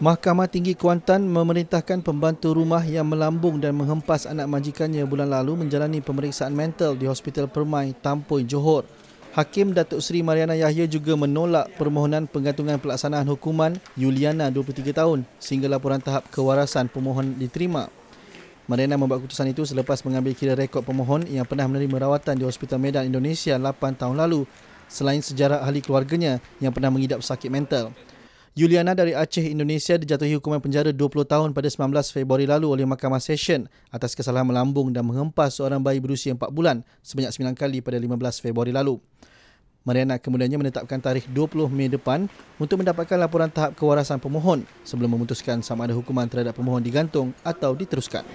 Mahkamah Tinggi Kuantan memerintahkan pembantu rumah yang melambung dan menghempas anak majikannya bulan lalu menjalani pemeriksaan mental di Hospital Permai Tampoi Johor. Hakim Datuk Seri Mariana Yahya juga menolak permohonan penggantungan pelaksanaan hukuman Yuliana 23 tahun sehingga laporan tahap kewarasan pemohon diterima. Mariana membuat keputusan itu selepas mengambil kira rekod pemohon yang pernah menerima rawatan di Hospital Medan Indonesia 8 tahun lalu selain sejarah ahli keluarganya yang pernah mengidap sakit mental. Juliana dari Aceh, Indonesia dijatuhi hukuman penjara 20 tahun pada 19 Februari lalu oleh Mahkamah Session atas kesalahan melambung dan menghempas seorang bayi berusia 4 bulan sebanyak 9 kali pada 15 Februari lalu. Mariana kemudiannya menetapkan tarikh 20 Mei depan untuk mendapatkan laporan tahap kewarasan pemohon sebelum memutuskan sama ada hukuman terhadap pemohon digantung atau diteruskan.